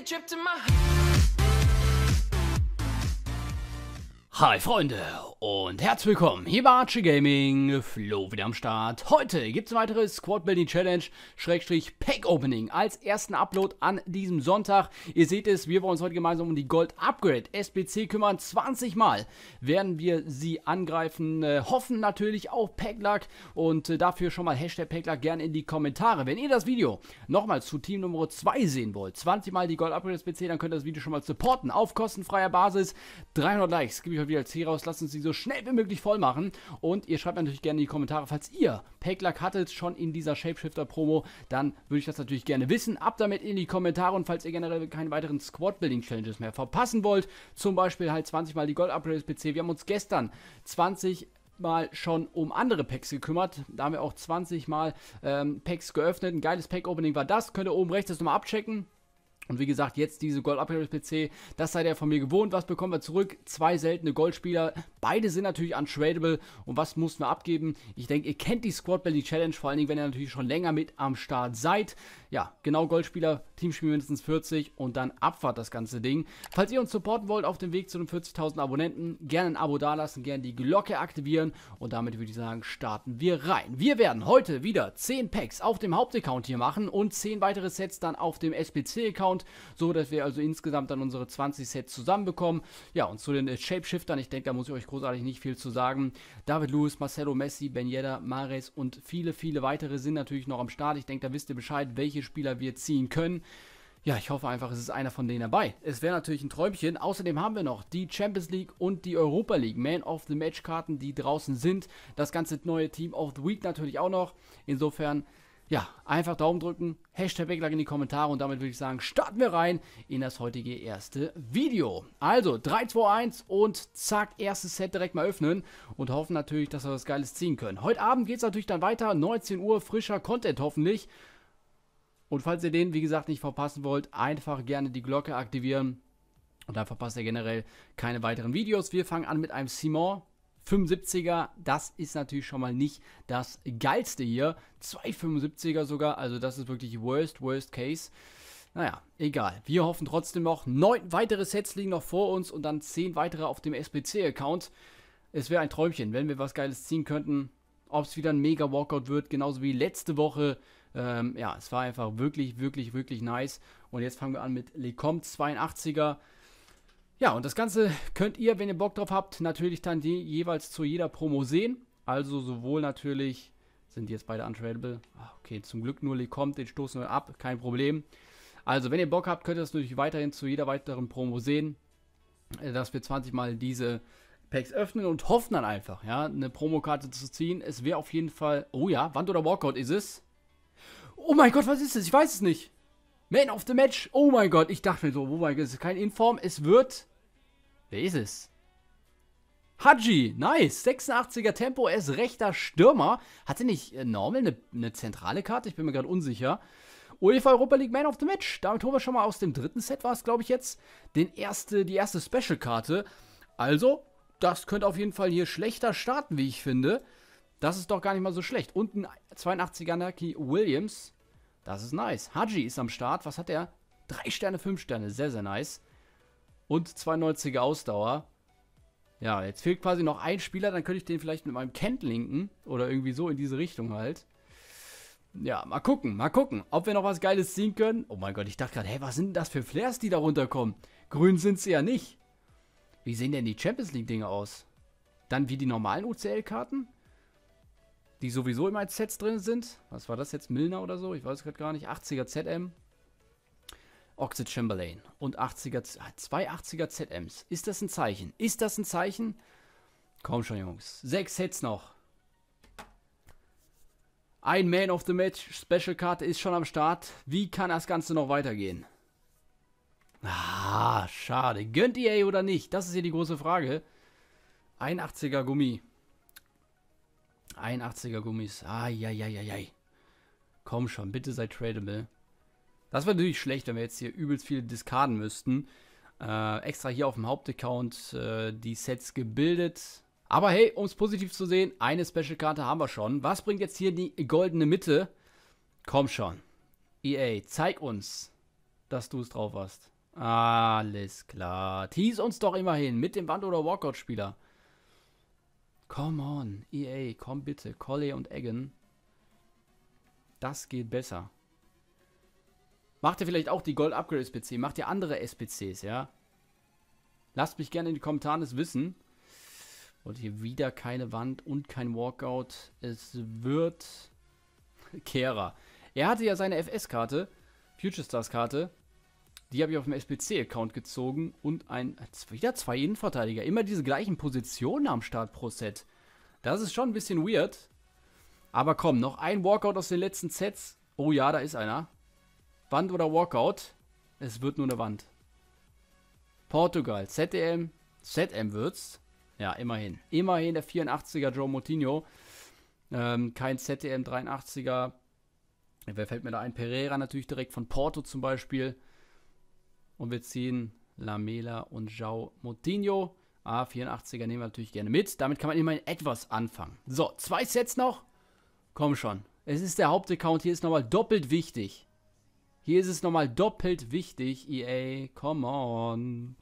a trip to my Hi Freunde und herzlich willkommen hier bei Archie Gaming, Flo wieder am Start. Heute gibt es ein weiteres Squad Building Challenge, Schrägstrich Pack Opening als ersten Upload an diesem Sonntag. Ihr seht es, wir wollen uns heute gemeinsam um die Gold Upgrade SBC kümmern. 20 Mal werden wir sie angreifen, äh, hoffen natürlich auf Pack Luck und äh, dafür schon mal Hashtag Pack Luck gerne in die Kommentare. Wenn ihr das Video nochmal zu Team Nummer 2 sehen wollt, 20 Mal die Gold Upgrade SBC, dann könnt ihr das Video schon mal supporten auf kostenfreier Basis. 300 Likes gebe ich euch DLC raus. Lasst uns die so schnell wie möglich voll machen. Und ihr schreibt natürlich gerne in die Kommentare, falls ihr Packlack hattet schon in dieser Shapeshifter-Promo, dann würde ich das natürlich gerne wissen. Ab damit in die Kommentare und falls ihr generell keine weiteren Squad-Building-Challenges mehr verpassen wollt, zum Beispiel halt 20 mal die Gold-Upgrades PC. Wir haben uns gestern 20 Mal schon um andere Packs gekümmert. Da haben wir auch 20 Mal ähm, Packs geöffnet. Ein geiles Pack-Opening war das. Könnt ihr oben rechts das nochmal abchecken. Und wie gesagt, jetzt diese Gold Upgrade PC, das seid ihr von mir gewohnt. Was bekommen wir zurück? Zwei seltene Goldspieler. Beide sind natürlich untradable. Und was mussten wir abgeben? Ich denke, ihr kennt die Squad Belly Challenge, vor allen Dingen, wenn ihr natürlich schon länger mit am Start seid. Ja, genau Goldspieler, Teamspiel mindestens 40 und dann Abfahrt das ganze Ding. Falls ihr uns supporten wollt auf dem Weg zu den 40.000 Abonnenten, gerne ein Abo dalassen, gerne die Glocke aktivieren. Und damit würde ich sagen, starten wir rein. Wir werden heute wieder 10 Packs auf dem Hauptaccount hier machen und 10 weitere Sets dann auf dem SPC-Account. Sound, so dass wir also insgesamt dann unsere 20 Sets zusammenbekommen. Ja, und zu den äh, Shapeshiftern, ich denke, da muss ich euch großartig nicht viel zu sagen. David Lewis, Marcelo Messi, Ben Yedda, Mares und viele, viele weitere sind natürlich noch am Start. Ich denke, da wisst ihr Bescheid, welche Spieler wir ziehen können. Ja, ich hoffe einfach, es ist einer von denen dabei. Es wäre natürlich ein Träumchen. Außerdem haben wir noch die Champions League und die Europa League. Man of the Match Karten, die draußen sind. Das ganze neue Team of the Week natürlich auch noch. Insofern ja, einfach Daumen drücken, Hashtag Backlog in die Kommentare und damit würde ich sagen, starten wir rein in das heutige erste Video. Also 3, 2, 1 und zack, erstes Set direkt mal öffnen und hoffen natürlich, dass wir was Geiles ziehen können. Heute Abend geht es natürlich dann weiter, 19 Uhr, frischer Content hoffentlich. Und falls ihr den, wie gesagt, nicht verpassen wollt, einfach gerne die Glocke aktivieren. Und dann verpasst ihr generell keine weiteren Videos. Wir fangen an mit einem Simon. 75er, das ist natürlich schon mal nicht das geilste hier. Zwei 75er sogar, also das ist wirklich worst, worst case. Naja, egal. Wir hoffen trotzdem noch. Neun weitere Sets liegen noch vor uns und dann zehn weitere auf dem SPC-Account. Es wäre ein Träumchen, wenn wir was Geiles ziehen könnten. Ob es wieder ein Mega-Walkout wird, genauso wie letzte Woche. Ähm, ja, es war einfach wirklich, wirklich, wirklich nice. Und jetzt fangen wir an mit Lecom 82er. Ja, und das Ganze könnt ihr, wenn ihr Bock drauf habt, natürlich dann die, jeweils zu jeder Promo sehen. Also sowohl natürlich sind die jetzt beide untradable. Ah, okay, zum Glück nur Lee kommt, den stoßen wir ab, kein Problem. Also, wenn ihr Bock habt, könnt ihr das natürlich weiterhin zu jeder weiteren Promo sehen, äh, dass wir 20 Mal diese Packs öffnen und hoffen dann einfach, ja, eine Promokarte zu ziehen. Es wäre auf jeden Fall, oh ja, Wand oder Walkout ist es. Oh mein Gott, was ist es? Ich weiß es nicht. Man of the Match. Oh mein Gott, ich dachte mir so, oh mein Gott, es ist kein Inform. Es wird Wer ist es? Haji, nice. 86er Tempo, er ist rechter Stürmer. Hatte nicht äh, Normal eine, eine zentrale Karte? Ich bin mir gerade unsicher. UEFA Europa League Man of the Match. Damit holen wir schon mal aus dem dritten Set, war es, glaube ich, jetzt. Den erste, die erste Special-Karte. Also, das könnte auf jeden Fall hier schlechter starten, wie ich finde. Das ist doch gar nicht mal so schlecht. Und ein 82er Naki Williams. Das ist nice. Haji ist am Start. Was hat er? Drei Sterne, fünf Sterne. Sehr, sehr nice und 92er Ausdauer. Ja, jetzt fehlt quasi noch ein Spieler, dann könnte ich den vielleicht mit meinem Kent linken oder irgendwie so in diese Richtung halt. Ja, mal gucken, mal gucken, ob wir noch was Geiles ziehen können. Oh mein Gott, ich dachte gerade, hey, was sind denn das für Flares, die da runterkommen? Grün sind sie ja nicht. Wie sehen denn die Champions League-Dinge aus? Dann wie die normalen ucl karten Die sowieso immer als Sets drin sind? Was war das jetzt? Milner oder so? Ich weiß gerade gar nicht. 80er ZM. Oxy Chamberlain und 80er, ah, zwei 80er ZMs. Ist das ein Zeichen? Ist das ein Zeichen? Komm schon, Jungs. Sechs Sets noch. Ein Man of the Match Special Karte ist schon am Start. Wie kann das Ganze noch weitergehen? Ah, schade. Gönnt ihr ey, oder nicht? Das ist hier die große Frage. 81er Gummi. 81er Gummis. Ai, ai, ai, ai, ai. Komm schon, bitte sei tradable. Das wäre natürlich schlecht, wenn wir jetzt hier übelst viele diskarden müssten. Äh, extra hier auf dem Hauptaccount äh, die Sets gebildet. Aber hey, um es positiv zu sehen, eine Special-Karte haben wir schon. Was bringt jetzt hier die goldene Mitte? Komm schon. EA, zeig uns, dass du es drauf hast. Alles klar. Tease uns doch immerhin mit dem Wand- oder Walkout-Spieler. Come on, EA, komm bitte. Colley und Eggen. Das geht besser. Macht ihr vielleicht auch die Gold Upgrade SPC? Macht ihr andere SPCs, ja? Lasst mich gerne in die Kommentare das wissen. Und hier wieder keine Wand und kein Walkout. Es wird Kehrer. Er hatte ja seine FS-Karte, Future Stars-Karte. Die habe ich auf dem SPC-Account gezogen und ein wieder zwei Innenverteidiger. Immer diese gleichen Positionen am Start pro Set. Das ist schon ein bisschen weird. Aber komm, noch ein Walkout aus den letzten Sets. Oh ja, da ist einer. Wand oder Walkout? Es wird nur eine Wand. Portugal, ZM, ZM wird's. Ja, immerhin. Immerhin der 84er Joe Moutinho. Ähm, kein ZM 83er. Wer fällt mir da ein? Pereira natürlich direkt von Porto zum Beispiel. Und wir ziehen Lamela und Joe Moutinho. Ah, 84 er nehmen wir natürlich gerne mit. Damit kann man immerhin etwas anfangen. So, zwei Sets noch. Komm schon. Es ist der Hauptaccount. Hier ist nochmal doppelt wichtig. Hier ist es nochmal doppelt wichtig, EA. Come on.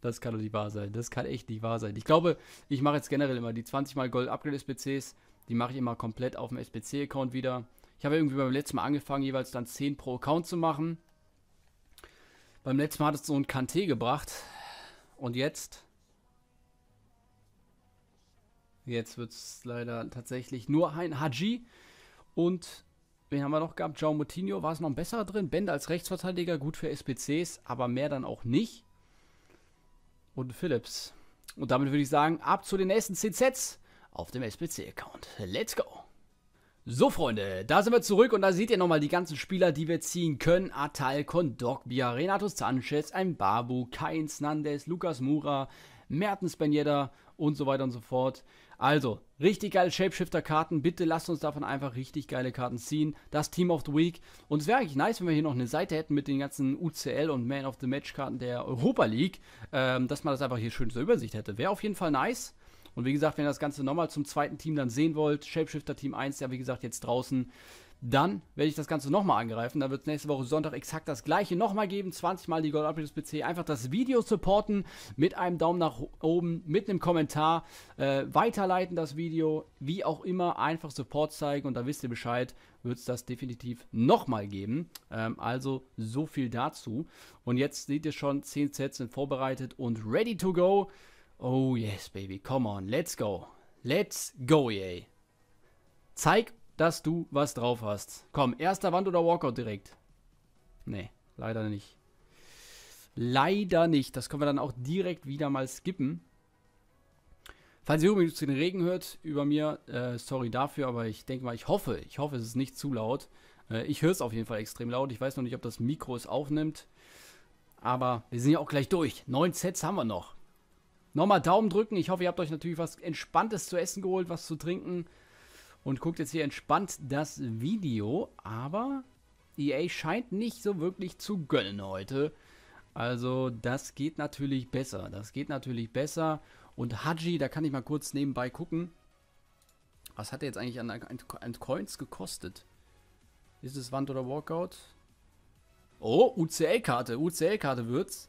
Das kann doch nicht wahr sein. Das kann echt nicht wahr sein. Ich glaube, ich mache jetzt generell immer die 20 mal Gold Upgrade SBCs. Die mache ich immer komplett auf dem SBC-Account wieder. Ich habe irgendwie beim letzten Mal angefangen, jeweils dann 10 pro Account zu machen. Beim letzten Mal hat es so ein Kanté gebracht. Und jetzt. Jetzt wird es leider tatsächlich nur ein Haji und Wen haben wir noch gehabt? João Moutinho war es noch ein besserer drin. Bender als Rechtsverteidiger, gut für SPCs, aber mehr dann auch nicht. Und Phillips. Und damit würde ich sagen, ab zu den nächsten CZs auf dem SPC-Account. Let's go! So, Freunde, da sind wir zurück und da seht ihr nochmal die ganzen Spieler, die wir ziehen können. Atal, Kondogbia, Renato Sanchez, Ein Babu, Kainz Nandes, Lukas Mura, Mertens Ben Yedder und so weiter und so fort. Also, richtig geile Shapeshifter-Karten. Bitte lasst uns davon einfach richtig geile Karten ziehen. Das Team of the Week. Und es wäre eigentlich nice, wenn wir hier noch eine Seite hätten mit den ganzen UCL und Man of the Match-Karten der Europa League. Ähm, dass man das einfach hier schön zur Übersicht hätte. Wäre auf jeden Fall nice. Und wie gesagt, wenn ihr das Ganze nochmal zum zweiten Team dann sehen wollt, Shapeshifter Team 1, ja wie gesagt jetzt draußen. Dann werde ich das Ganze nochmal angreifen. Dann wird es nächste Woche Sonntag exakt das gleiche nochmal geben. 20 Mal die Gold Updates PC. Einfach das Video supporten mit einem Daumen nach oben, mit einem Kommentar. Äh, weiterleiten das Video. Wie auch immer, einfach Support zeigen. Und da wisst ihr Bescheid, wird es das definitiv nochmal geben. Ähm, also so viel dazu. Und jetzt seht ihr schon, 10 Sets sind vorbereitet und ready to go. Oh yes, baby, come on, let's go. Let's go, yay. Zeig dass du was drauf hast. Komm, erster Wand oder Walkout direkt? Nee, leider nicht. Leider nicht. Das können wir dann auch direkt wieder mal skippen. Falls ihr übrigens den Regen hört über mir, äh, sorry dafür, aber ich denke mal, ich hoffe, ich hoffe, es ist nicht zu laut. Äh, ich höre es auf jeden Fall extrem laut. Ich weiß noch nicht, ob das Mikro es aufnimmt. Aber wir sind ja auch gleich durch. Neun Sets haben wir noch. Nochmal Daumen drücken. Ich hoffe, ihr habt euch natürlich was Entspanntes zu essen geholt, was zu trinken und guckt jetzt hier entspannt das Video. Aber EA scheint nicht so wirklich zu gönnen heute. Also das geht natürlich besser. Das geht natürlich besser. Und Haji, da kann ich mal kurz nebenbei gucken. Was hat er jetzt eigentlich an, an, an Coins gekostet? Ist es Wand oder Walkout? Oh, UCL-Karte. UCL-Karte wird's.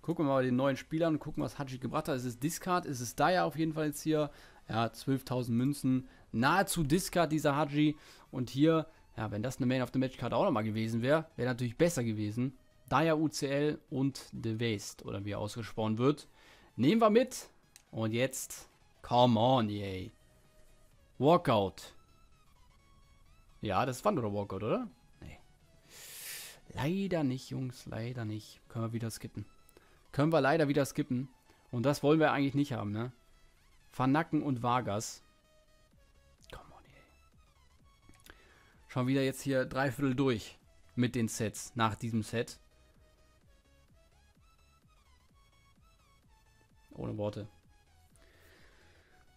Gucken wir mal den neuen Spielern und gucken, was Haji gebracht hat. Ist es Discard? Ist es Dyer auf jeden Fall jetzt hier? Ja, 12.000 Münzen nahezu Discard, dieser Haji. Und hier, ja, wenn das eine Man of the Match-Karte auch nochmal gewesen wäre, wäre natürlich besser gewesen. Daya UCL und The Waste, oder wie er ausgesprochen wird. Nehmen wir mit. Und jetzt, come on, yay. Walkout. Ja, das war nur der Walkout, oder? Nee. Leider nicht, Jungs, leider nicht. Können wir wieder skippen. Können wir leider wieder skippen. Und das wollen wir eigentlich nicht haben, ne? Vernacken und Vargas. schon wieder jetzt hier dreiviertel durch mit den Sets nach diesem Set. Ohne Worte.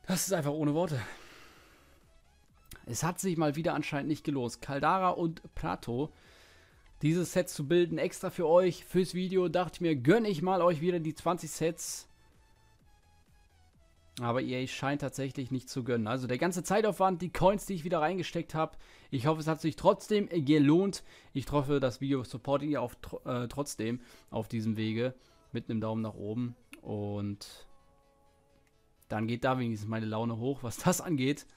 Das ist einfach ohne Worte. Es hat sich mal wieder anscheinend nicht gelohnt. Caldara und Prato, dieses Set zu bilden, extra für euch, fürs Video, dachte ich mir, gönne ich mal euch wieder die 20 Sets aber EA scheint tatsächlich nicht zu gönnen. Also der ganze Zeitaufwand, die Coins, die ich wieder reingesteckt habe. Ich hoffe, es hat sich trotzdem gelohnt. Ich hoffe, das Video supportet ihr auf, äh, trotzdem auf diesem Wege. Mit einem Daumen nach oben. Und dann geht da wenigstens meine Laune hoch, was das angeht.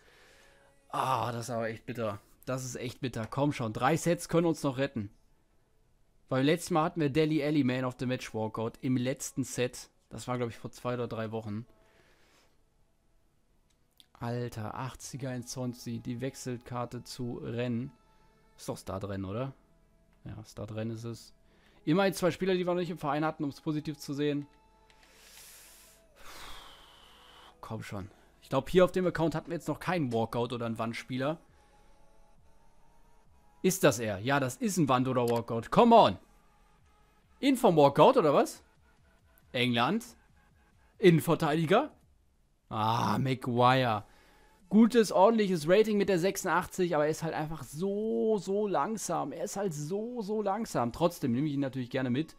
Ah, das ist aber echt bitter. Das ist echt bitter. Komm schon, drei Sets können uns noch retten. Weil letztes Mal hatten wir Delhi Alley Man of the Match Walkout im letzten Set. Das war, glaube ich, vor zwei oder drei Wochen. Alter, 80er in Zonzi, die Wechselkarte zu Rennen. Ist doch Startrennen, oder? Ja, Startrennen ist es. Immerhin zwei Spieler, die wir noch nicht im Verein hatten, um es positiv zu sehen. Komm schon. Ich glaube, hier auf dem Account hatten wir jetzt noch keinen Walkout oder einen Wandspieler. Ist das er? Ja, das ist ein Wand- oder Walkout. Come on! In vom Walkout, oder was? England? Innenverteidiger? Ah, McGuire. Gutes, ordentliches Rating mit der 86, aber er ist halt einfach so, so langsam. Er ist halt so, so langsam. Trotzdem nehme ich ihn natürlich gerne mit.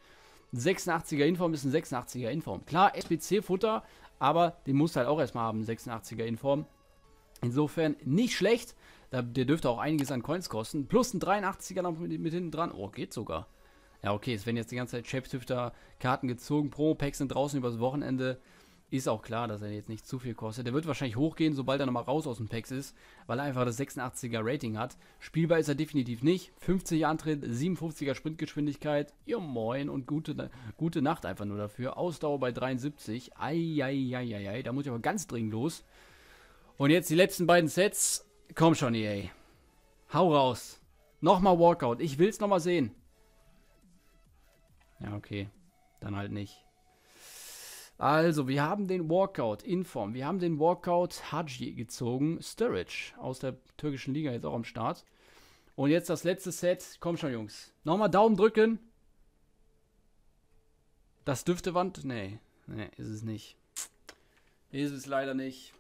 86er Inform ist ein 86er Inform. Klar, SPC-Futter, aber den musst du halt auch erstmal haben, 86er Inform. Insofern nicht schlecht. Der dürfte auch einiges an Coins kosten. Plus ein 83er noch mit, mit hinten dran. Oh, geht sogar. Ja, okay, es werden jetzt die ganze Zeit Shapeshifter-Karten gezogen. pro packs sind draußen übers Wochenende. Ist auch klar, dass er jetzt nicht zu viel kostet. Der wird wahrscheinlich hochgehen, sobald er nochmal raus aus dem Packs ist, weil er einfach das 86er Rating hat. Spielbar ist er definitiv nicht. 50er Antritt, 57er Sprintgeschwindigkeit. Ja moin und gute, gute Nacht einfach nur dafür. Ausdauer bei 73. Eieieiei, da muss ich aber ganz dringend los. Und jetzt die letzten beiden Sets. Komm schon, EA. Hau raus. Nochmal Walkout. Ich will's nochmal sehen. Ja, okay. Dann halt nicht. Also, wir haben den Walkout in Form. Wir haben den Walkout Haji gezogen. Sturridge aus der türkischen Liga jetzt auch am Start. Und jetzt das letzte Set. Komm schon, Jungs. Nochmal Daumen drücken. Das dürfte Wand. Nee, nee, ist es nicht. Ist es leider nicht.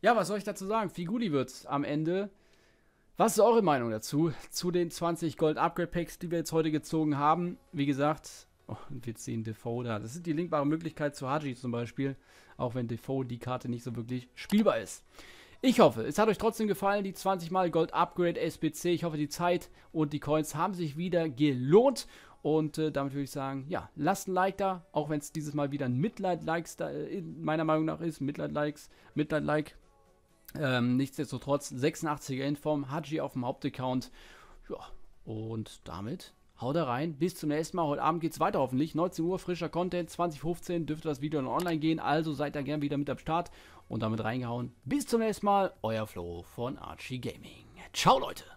Ja, was soll ich dazu sagen? Figuli wird am Ende. Was ist eure Meinung dazu? Zu den 20 Gold Upgrade Packs, die wir jetzt heute gezogen haben. Wie gesagt, und oh, wir ziehen Defoe da. Das ist die linkbare Möglichkeit zu Haji zum Beispiel, auch wenn Defoe die Karte nicht so wirklich spielbar ist. Ich hoffe, es hat euch trotzdem gefallen, die 20 mal Gold Upgrade SPC. Ich hoffe, die Zeit und die Coins haben sich wieder gelohnt. Und äh, damit würde ich sagen, ja, lasst ein Like da, auch wenn es dieses Mal wieder ein Mitleid-Likes äh, meiner Meinung nach ist. Mitleid-Likes, Mitleid-Like. Ähm, nichtsdestotrotz 86er Endform, Haji auf dem Hauptaccount. Ja, und damit Haut da rein, bis zum nächsten Mal. Heute Abend geht es weiter hoffentlich. 19 Uhr, frischer Content, 2015 dürfte das Video dann online gehen. Also seid da gern wieder mit am Start und damit reingehauen. Bis zum nächsten Mal, euer Flo von Archie Gaming. Ciao Leute!